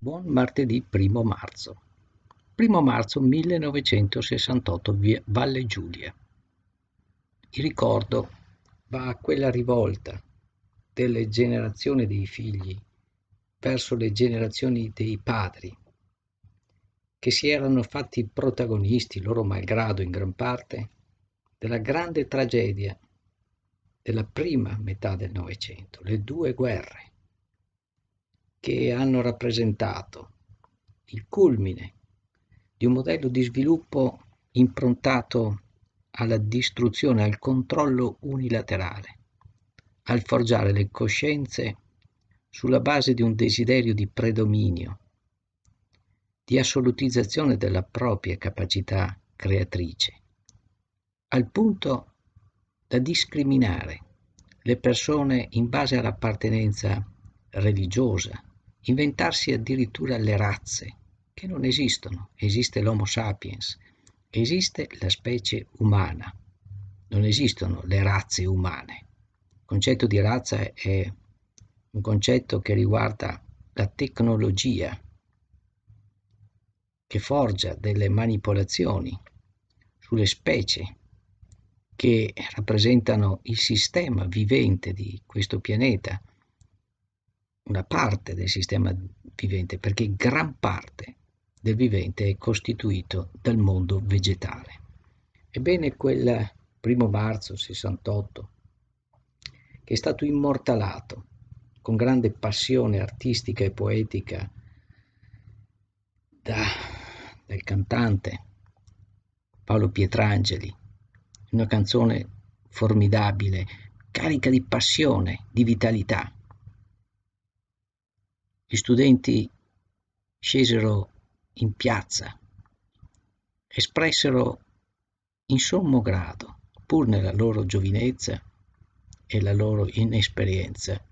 Buon martedì primo marzo. Primo marzo 1968 via Valle Giulia. Il ricordo va a quella rivolta delle generazioni dei figli verso le generazioni dei padri, che si erano fatti protagonisti, loro malgrado in gran parte, della grande tragedia della prima metà del Novecento, le due guerre che hanno rappresentato il culmine di un modello di sviluppo improntato alla distruzione, al controllo unilaterale, al forgiare le coscienze sulla base di un desiderio di predominio, di assolutizzazione della propria capacità creatrice, al punto da discriminare le persone in base all'appartenenza religiosa, inventarsi addirittura le razze, che non esistono, esiste l'Homo sapiens, esiste la specie umana, non esistono le razze umane. Il concetto di razza è un concetto che riguarda la tecnologia che forgia delle manipolazioni sulle specie che rappresentano il sistema vivente di questo pianeta una parte del sistema vivente, perché gran parte del vivente è costituito dal mondo vegetale. Ebbene, quel primo marzo 68, che è stato immortalato con grande passione artistica e poetica da, dal cantante Paolo Pietrangeli, una canzone formidabile, carica di passione, di vitalità gli studenti scesero in piazza, espressero in sommo grado, pur nella loro giovinezza e la loro inesperienza,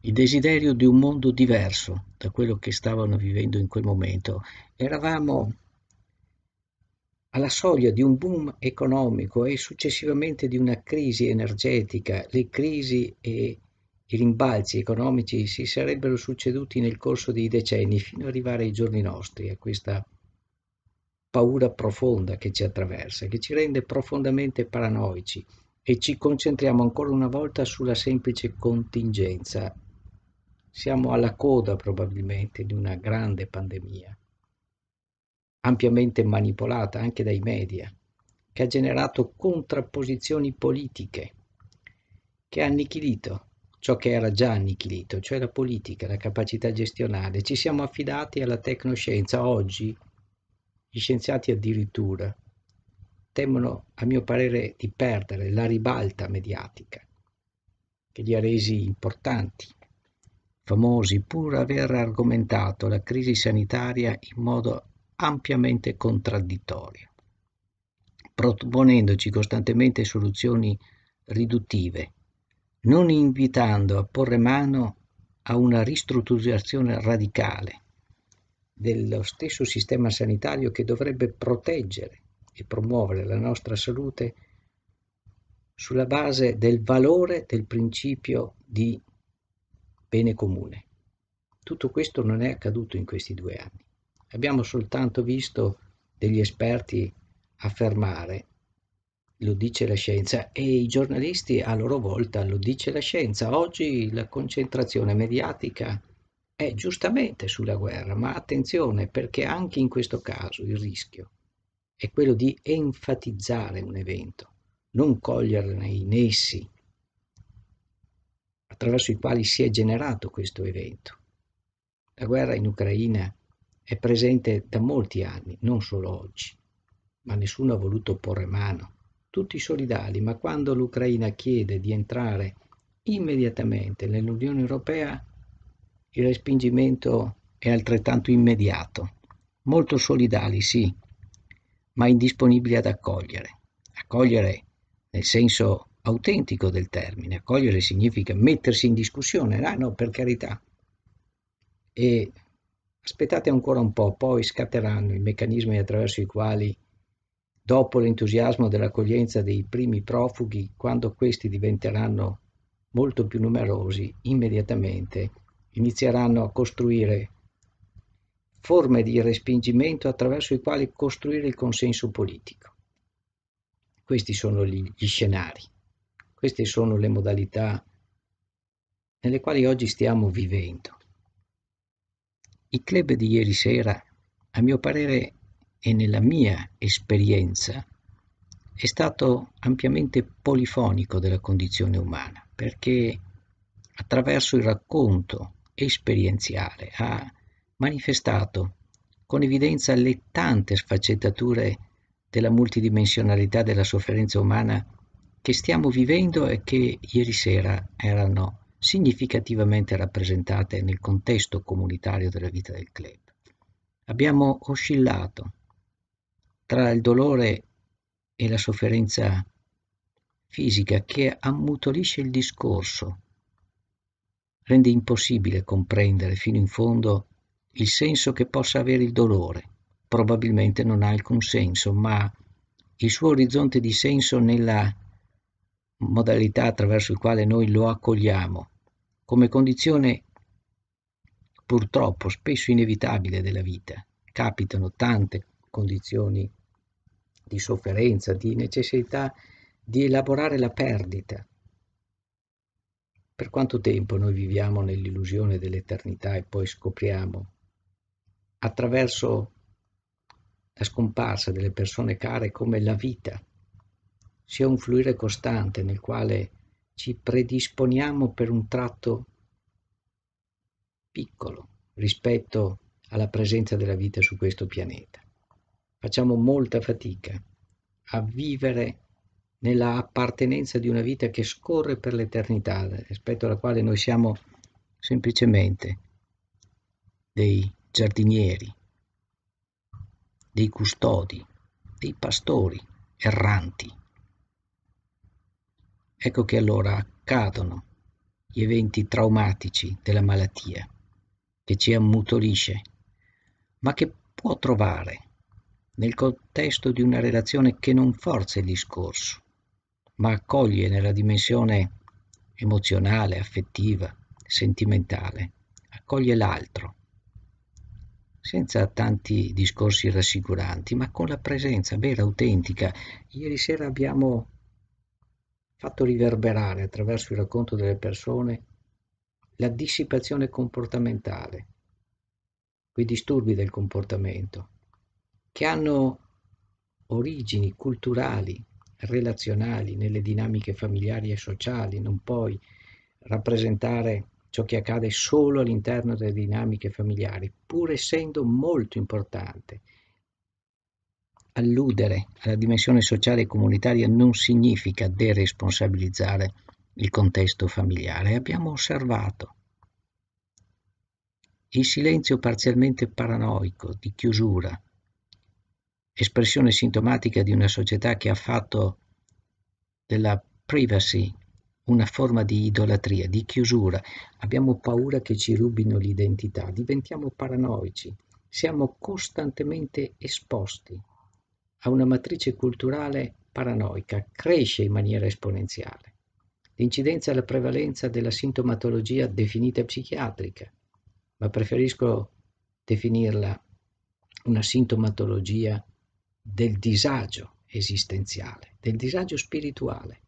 il desiderio di un mondo diverso da quello che stavano vivendo in quel momento. Eravamo alla soglia di un boom economico e successivamente di una crisi energetica, le crisi e i rimbalzi economici si sarebbero succeduti nel corso dei decenni fino ad arrivare ai giorni nostri, a questa paura profonda che ci attraversa, che ci rende profondamente paranoici e ci concentriamo ancora una volta sulla semplice contingenza. Siamo alla coda probabilmente di una grande pandemia, ampiamente manipolata anche dai media, che ha generato contrapposizioni politiche, che ha annichilito ciò che era già annichilito, cioè la politica, la capacità gestionale. Ci siamo affidati alla tecnoscienza oggi, gli scienziati addirittura temono, a mio parere, di perdere la ribalta mediatica che li ha resi importanti, famosi, pur aver argomentato la crisi sanitaria in modo ampiamente contraddittorio, proponendoci costantemente soluzioni riduttive non invitando a porre mano a una ristrutturazione radicale dello stesso sistema sanitario che dovrebbe proteggere e promuovere la nostra salute sulla base del valore del principio di bene comune. Tutto questo non è accaduto in questi due anni. Abbiamo soltanto visto degli esperti affermare lo dice la scienza e i giornalisti a loro volta lo dice la scienza. Oggi la concentrazione mediatica è giustamente sulla guerra, ma attenzione perché anche in questo caso il rischio è quello di enfatizzare un evento, non coglierne i nessi attraverso i quali si è generato questo evento. La guerra in Ucraina è presente da molti anni, non solo oggi, ma nessuno ha voluto porre mano tutti solidali, ma quando l'Ucraina chiede di entrare immediatamente nell'Unione Europea, il respingimento è altrettanto immediato. Molto solidali, sì, ma indisponibili ad accogliere. Accogliere nel senso autentico del termine. Accogliere significa mettersi in discussione, ah no, per carità. E aspettate ancora un po', poi scatteranno i meccanismi attraverso i quali dopo l'entusiasmo dell'accoglienza dei primi profughi, quando questi diventeranno molto più numerosi, immediatamente inizieranno a costruire forme di respingimento attraverso i quali costruire il consenso politico. Questi sono gli, gli scenari, queste sono le modalità nelle quali oggi stiamo vivendo. I club di ieri sera, a mio parere, e nella mia esperienza è stato ampiamente polifonico della condizione umana, perché attraverso il racconto esperienziale ha manifestato con evidenza le tante sfaccettature della multidimensionalità della sofferenza umana che stiamo vivendo e che ieri sera erano significativamente rappresentate nel contesto comunitario della vita del club. Abbiamo oscillato tra il dolore e la sofferenza fisica che ammutolisce il discorso, rende impossibile comprendere fino in fondo il senso che possa avere il dolore. Probabilmente non ha alcun senso, ma il suo orizzonte di senso nella modalità attraverso il quale noi lo accogliamo, come condizione purtroppo spesso inevitabile della vita. Capitano tante condizioni di sofferenza, di necessità di elaborare la perdita. Per quanto tempo noi viviamo nell'illusione dell'eternità e poi scopriamo, attraverso la scomparsa delle persone care, come la vita sia un fluire costante nel quale ci predisponiamo per un tratto piccolo rispetto alla presenza della vita su questo pianeta facciamo molta fatica a vivere nella appartenenza di una vita che scorre per l'eternità, rispetto alla quale noi siamo semplicemente dei giardinieri, dei custodi, dei pastori erranti. Ecco che allora accadono gli eventi traumatici della malattia che ci ammutolisce, ma che può trovare nel contesto di una relazione che non forza il discorso, ma accoglie nella dimensione emozionale, affettiva, sentimentale, accoglie l'altro, senza tanti discorsi rassicuranti, ma con la presenza vera, autentica. Ieri sera abbiamo fatto riverberare attraverso il racconto delle persone la dissipazione comportamentale, quei disturbi del comportamento che hanno origini culturali, relazionali, nelle dinamiche familiari e sociali, non puoi rappresentare ciò che accade solo all'interno delle dinamiche familiari, pur essendo molto importante. Alludere alla dimensione sociale e comunitaria non significa deresponsabilizzare il contesto familiare. Abbiamo osservato il silenzio parzialmente paranoico di chiusura espressione sintomatica di una società che ha fatto della privacy una forma di idolatria, di chiusura. Abbiamo paura che ci rubino l'identità, diventiamo paranoici, siamo costantemente esposti a una matrice culturale paranoica, cresce in maniera esponenziale. L'incidenza e la prevalenza della sintomatologia definita psichiatrica, ma preferisco definirla una sintomatologia del disagio esistenziale, del disagio spirituale,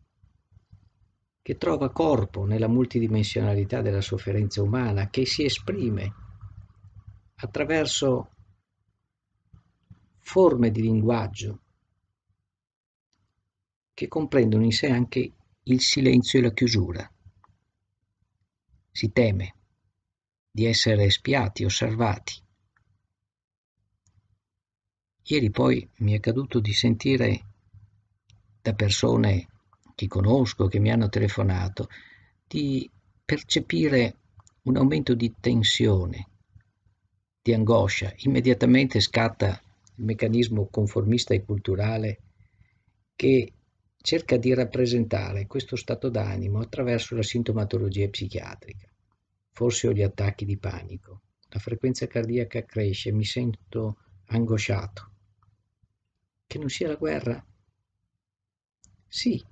che trova corpo nella multidimensionalità della sofferenza umana, che si esprime attraverso forme di linguaggio che comprendono in sé anche il silenzio e la chiusura. Si teme di essere spiati, osservati, Ieri poi mi è caduto di sentire da persone che conosco, che mi hanno telefonato, di percepire un aumento di tensione, di angoscia. Immediatamente scatta il meccanismo conformista e culturale che cerca di rappresentare questo stato d'animo attraverso la sintomatologia psichiatrica. Forse ho gli attacchi di panico, la frequenza cardiaca cresce, mi sento angosciato che non sia la guerra? Sì,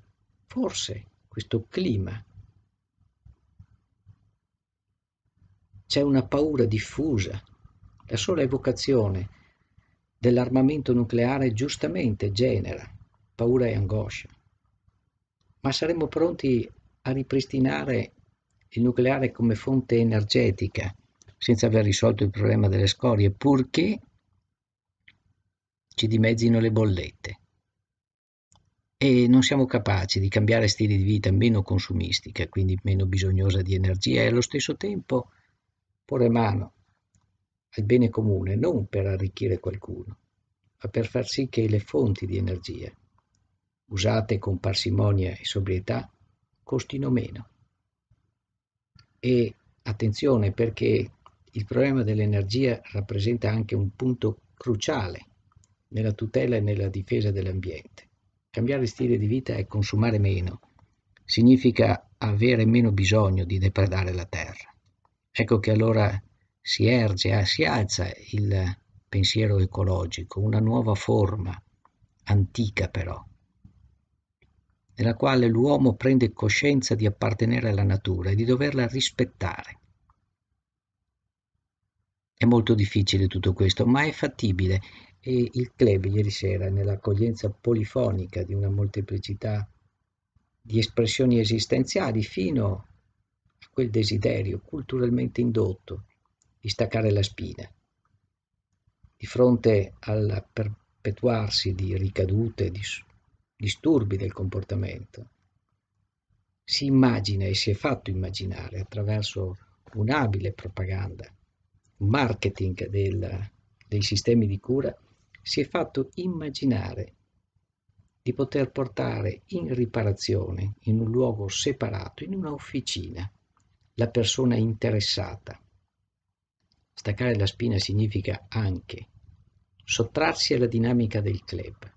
forse questo clima. C'è una paura diffusa. La sola evocazione dell'armamento nucleare giustamente genera paura e angoscia. Ma saremmo pronti a ripristinare il nucleare come fonte energetica senza aver risolto il problema delle scorie, purché ci dimezzino le bollette e non siamo capaci di cambiare stili di vita meno consumistica, quindi meno bisognosa di energia e allo stesso tempo porre mano al bene comune non per arricchire qualcuno, ma per far sì che le fonti di energia, usate con parsimonia e sobrietà, costino meno. E attenzione perché il problema dell'energia rappresenta anche un punto cruciale nella tutela e nella difesa dell'ambiente. Cambiare stile di vita è consumare meno, significa avere meno bisogno di depredare la terra. Ecco che allora si erge, ah, si alza il pensiero ecologico, una nuova forma, antica però, nella quale l'uomo prende coscienza di appartenere alla natura e di doverla rispettare. È molto difficile tutto questo, ma è fattibile e il club ieri sera, nell'accoglienza polifonica di una molteplicità di espressioni esistenziali fino a quel desiderio culturalmente indotto di staccare la spina. Di fronte al perpetuarsi di ricadute, di disturbi del comportamento, si immagina e si è fatto immaginare attraverso un'abile propaganda, un marketing del, dei sistemi di cura, si è fatto immaginare di poter portare in riparazione in un luogo separato, in una officina, la persona interessata. Staccare la spina significa anche sottrarsi alla dinamica del club,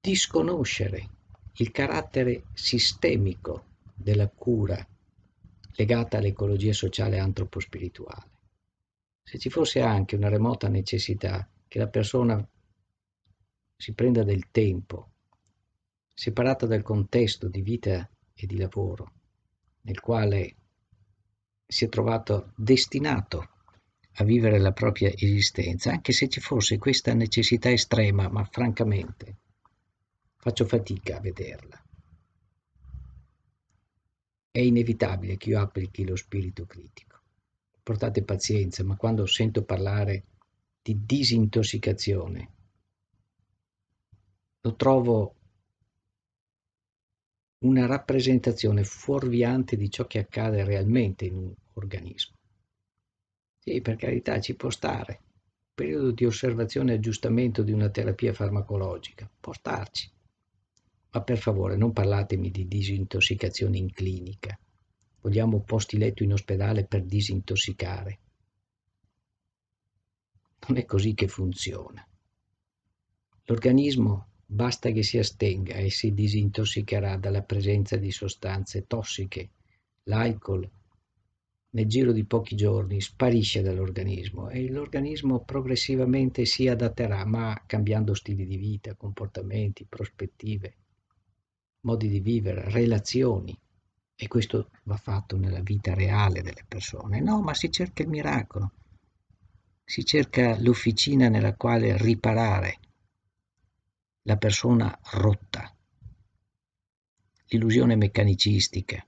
disconoscere il carattere sistemico della cura legata all'ecologia sociale antropospirituale. Se ci fosse anche una remota necessità che la persona si prenda del tempo, separata dal contesto di vita e di lavoro nel quale si è trovato destinato a vivere la propria esistenza, anche se ci fosse questa necessità estrema, ma francamente faccio fatica a vederla. È inevitabile che io applichi lo spirito critico. Portate pazienza, ma quando sento parlare di disintossicazione. Lo trovo una rappresentazione fuorviante di ciò che accade realmente in un organismo. Sì, per carità, ci può stare. Un periodo di osservazione e aggiustamento di una terapia farmacologica può starci. Ma per favore, non parlatemi di disintossicazione in clinica. Vogliamo posti letto in ospedale per disintossicare. Non è così che funziona. L'organismo basta che si astenga e si disintossicherà dalla presenza di sostanze tossiche. L'alcol nel giro di pochi giorni sparisce dall'organismo e l'organismo progressivamente si adatterà, ma cambiando stili di vita, comportamenti, prospettive, modi di vivere, relazioni. E questo va fatto nella vita reale delle persone. No, ma si cerca il miracolo si cerca l'officina nella quale riparare la persona rotta, l'illusione meccanicistica,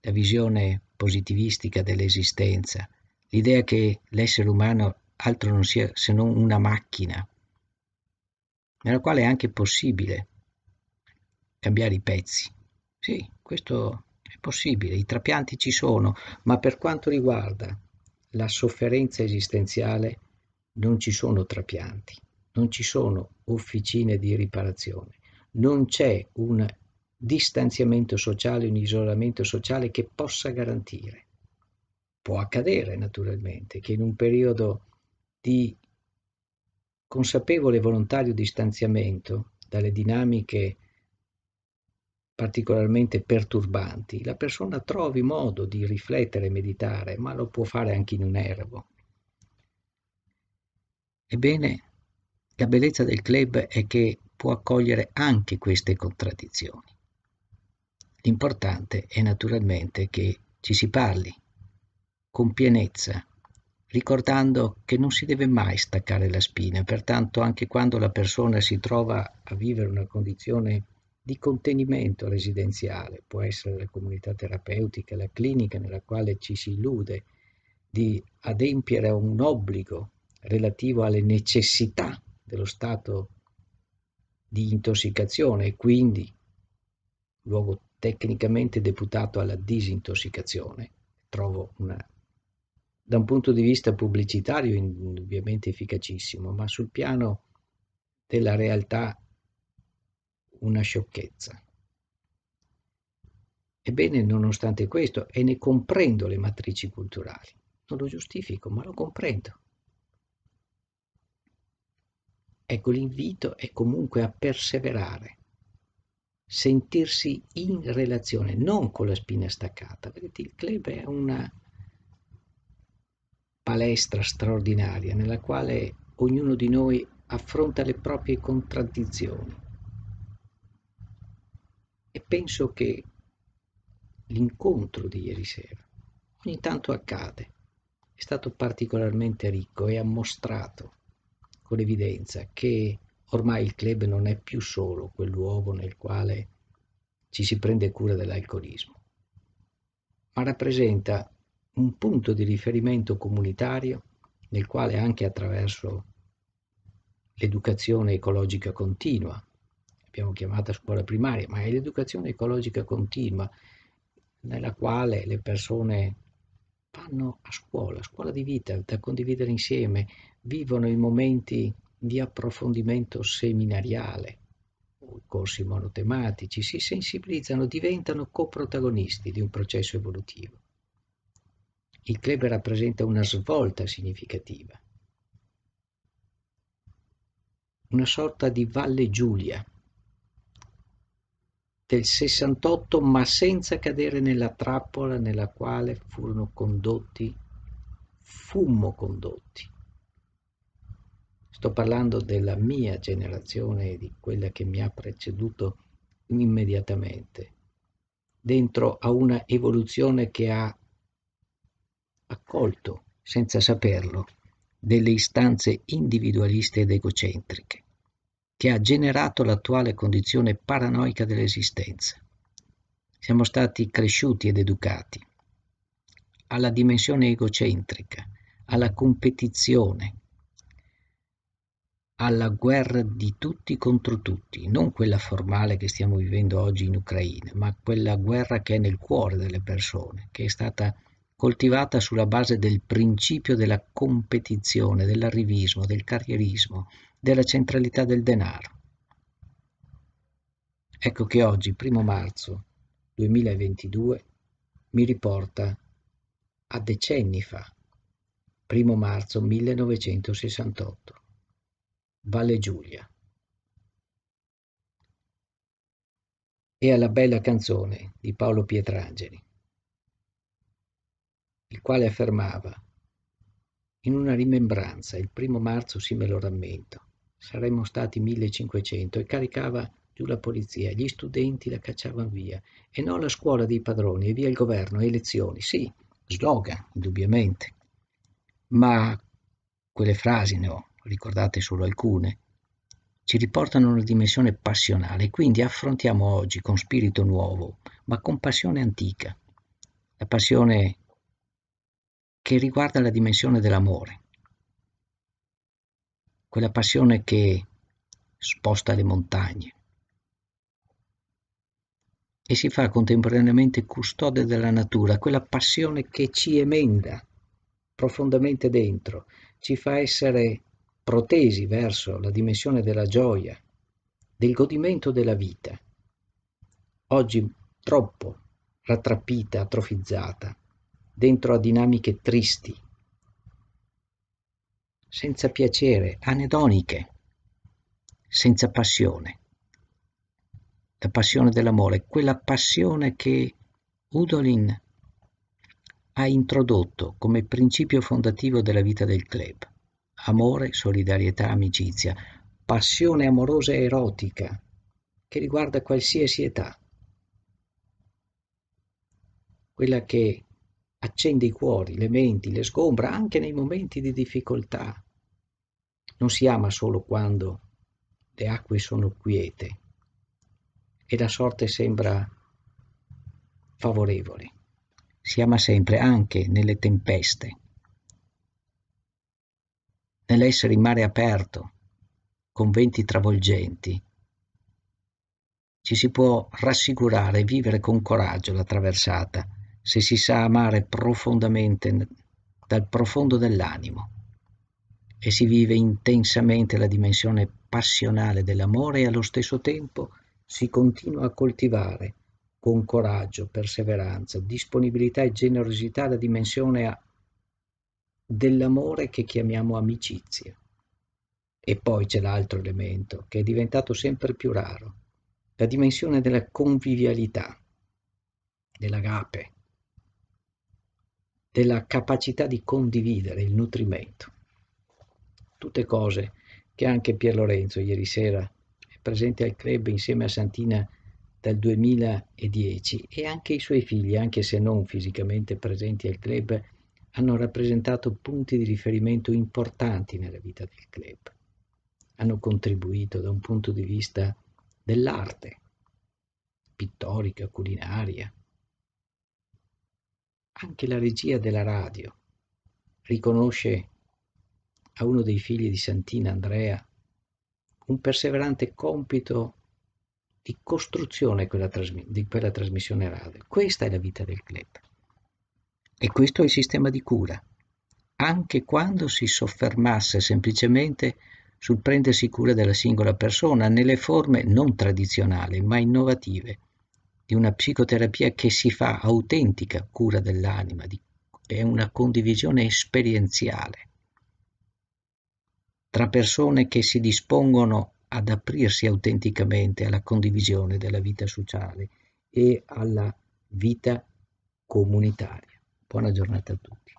la visione positivistica dell'esistenza, l'idea che l'essere umano altro non sia se non una macchina, nella quale è anche possibile cambiare i pezzi. Sì, questo è possibile, i trapianti ci sono, ma per quanto riguarda la sofferenza esistenziale non ci sono trapianti, non ci sono officine di riparazione, non c'è un distanziamento sociale, un isolamento sociale che possa garantire. Può accadere naturalmente che in un periodo di consapevole e volontario distanziamento dalle dinamiche particolarmente perturbanti, la persona trovi modo di riflettere e meditare, ma lo può fare anche in un erbo. Ebbene, la bellezza del club è che può accogliere anche queste contraddizioni. L'importante è naturalmente che ci si parli con pienezza, ricordando che non si deve mai staccare la spina, pertanto anche quando la persona si trova a vivere una condizione di contenimento residenziale, può essere la comunità terapeutica, la clinica nella quale ci si illude di adempiere a un obbligo relativo alle necessità dello stato di intossicazione e quindi luogo tecnicamente deputato alla disintossicazione. Trovo una, da un punto di vista pubblicitario indubbiamente efficacissimo, ma sul piano della realtà una sciocchezza. Ebbene, nonostante questo, e ne comprendo le matrici culturali, non lo giustifico, ma lo comprendo. Ecco, l'invito è comunque a perseverare, sentirsi in relazione, non con la spina staccata. Vedete, il club è una palestra straordinaria nella quale ognuno di noi affronta le proprie contraddizioni e penso che l'incontro di ieri sera ogni tanto accade, è stato particolarmente ricco e ha mostrato con evidenza che ormai il club non è più solo quel luogo nel quale ci si prende cura dell'alcolismo, ma rappresenta un punto di riferimento comunitario nel quale anche attraverso l'educazione ecologica continua abbiamo chiamata scuola primaria, ma è l'educazione ecologica continua nella quale le persone vanno a scuola, scuola di vita, da condividere insieme, vivono i momenti di approfondimento seminariale, i corsi monotematici, si sensibilizzano, diventano coprotagonisti di un processo evolutivo. Il club rappresenta una svolta significativa, una sorta di Valle Giulia del 68, ma senza cadere nella trappola nella quale furono condotti, fummo condotti. Sto parlando della mia generazione e di quella che mi ha preceduto immediatamente, dentro a una evoluzione che ha accolto, senza saperlo, delle istanze individualiste ed egocentriche che ha generato l'attuale condizione paranoica dell'esistenza. Siamo stati cresciuti ed educati alla dimensione egocentrica, alla competizione, alla guerra di tutti contro tutti, non quella formale che stiamo vivendo oggi in Ucraina, ma quella guerra che è nel cuore delle persone, che è stata coltivata sulla base del principio della competizione, dell'arrivismo, del carrierismo, della centralità del denaro. Ecco che oggi, primo marzo 2022, mi riporta a decenni fa, primo marzo 1968, Valle Giulia. E alla bella canzone di Paolo Pietrangeli, il quale affermava in una rimembranza, il primo marzo sì me lo rammento, saremmo stati 1500 e caricava giù la polizia, gli studenti la cacciavano via e no la scuola dei padroni e via il governo, elezioni, sì, slogan, indubbiamente. Ma quelle frasi ne ho ricordate solo alcune, ci riportano a una dimensione passionale quindi affrontiamo oggi con spirito nuovo, ma con passione antica, la passione che riguarda la dimensione dell'amore, quella passione che sposta le montagne e si fa contemporaneamente custode della natura, quella passione che ci emenda profondamente dentro, ci fa essere protesi verso la dimensione della gioia, del godimento della vita, oggi troppo rattrappita, atrofizzata, dentro a dinamiche tristi, senza piacere, anedoniche, senza passione. La passione dell'amore, quella passione che Udolin ha introdotto come principio fondativo della vita del club. Amore, solidarietà, amicizia, passione amorosa e erotica che riguarda qualsiasi età. Quella che accende i cuori, le menti, le sgombra anche nei momenti di difficoltà. Non si ama solo quando le acque sono quiete e la sorte sembra favorevole. Si ama sempre anche nelle tempeste, nell'essere in mare aperto, con venti travolgenti. Ci si può rassicurare e vivere con coraggio la traversata se si sa amare profondamente dal profondo dell'animo e si vive intensamente la dimensione passionale dell'amore e allo stesso tempo si continua a coltivare con coraggio, perseveranza, disponibilità e generosità la dimensione dell'amore che chiamiamo amicizia. E poi c'è l'altro elemento che è diventato sempre più raro, la dimensione della convivialità, dell'agape, della capacità di condividere il nutrimento. Tutte cose che anche Pier Lorenzo ieri sera è presente al club insieme a Santina dal 2010 e anche i suoi figli, anche se non fisicamente presenti al club, hanno rappresentato punti di riferimento importanti nella vita del club. Hanno contribuito da un punto di vista dell'arte, pittorica, culinaria, anche la regia della radio riconosce a uno dei figli di Santina Andrea un perseverante compito di costruzione quella di quella trasmissione radio. Questa è la vita del club. E questo è il sistema di cura, anche quando si soffermasse semplicemente sul prendersi cura della singola persona nelle forme non tradizionali ma innovative di una psicoterapia che si fa autentica cura dell'anima, di, è una condivisione esperienziale tra persone che si dispongono ad aprirsi autenticamente alla condivisione della vita sociale e alla vita comunitaria. Buona giornata a tutti.